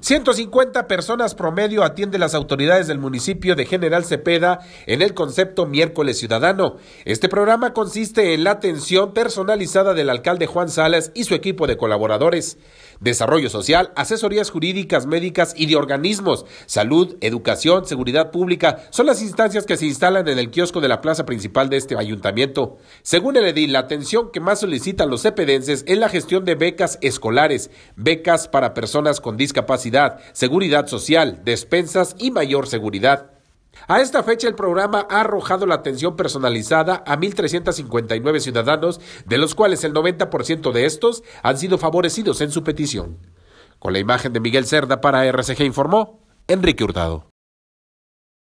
150 personas promedio atiende las autoridades del municipio de General Cepeda en el concepto Miércoles Ciudadano. Este programa consiste en la atención personalizada del alcalde Juan Salas y su equipo de colaboradores. Desarrollo social, asesorías jurídicas, médicas y de organismos, salud, educación, seguridad pública son las instancias que se instalan en el kiosco de la plaza principal de este ayuntamiento. Según el edil, la atención que más solicitan los cepedenses es la gestión de becas escolares, becas para personas con discapacidad seguridad social, despensas y mayor seguridad. A esta fecha el programa ha arrojado la atención personalizada a 1.359 ciudadanos, de los cuales el 90% de estos han sido favorecidos en su petición. Con la imagen de Miguel Cerda para RCG informó Enrique Hurtado.